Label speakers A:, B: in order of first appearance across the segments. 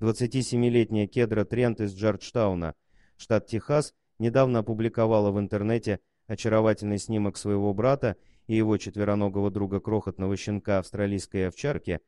A: 27-летняя кедра Трент из Джорджтауна, штат Техас, недавно опубликовала в интернете очаровательный снимок своего брата и его четвероногого друга крохотного щенка австралийской овчарки,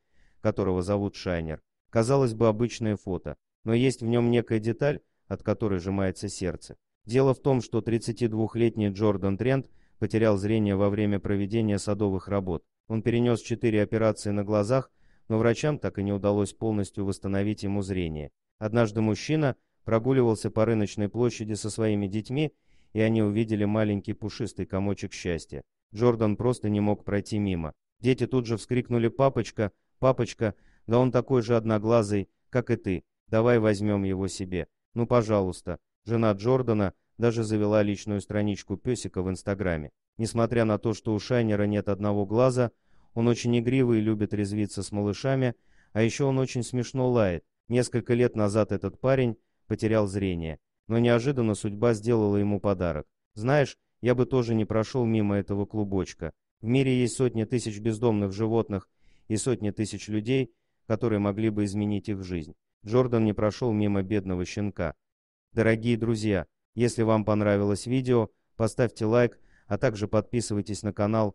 A: которого зовут Шайнер. Казалось бы, обычное фото, но есть в нем некая деталь, от которой сжимается сердце. Дело в том, что 32-летний Джордан Трент потерял зрение во время проведения садовых работ. Он перенес четыре операции на глазах, но врачам так и не удалось полностью восстановить ему зрение. Однажды мужчина прогуливался по рыночной площади со своими детьми, и они увидели маленький пушистый комочек счастья. Джордан просто не мог пройти мимо. Дети тут же вскрикнули «Папочка! Папочка! Да он такой же одноглазый, как и ты! Давай возьмем его себе! Ну, пожалуйста!» Жена Джордана даже завела личную страничку песика в Инстаграме. Несмотря на то, что у Шайнера нет одного глаза, он очень игривый и любит резвиться с малышами, а еще он очень смешно лает. Несколько лет назад этот парень потерял зрение, но неожиданно судьба сделала ему подарок. Знаешь, я бы тоже не прошел мимо этого клубочка. В мире есть сотни тысяч бездомных животных и сотни тысяч людей, которые могли бы изменить их жизнь. Джордан не прошел мимо бедного щенка. Дорогие друзья, если вам понравилось видео, поставьте лайк, а также подписывайтесь на канал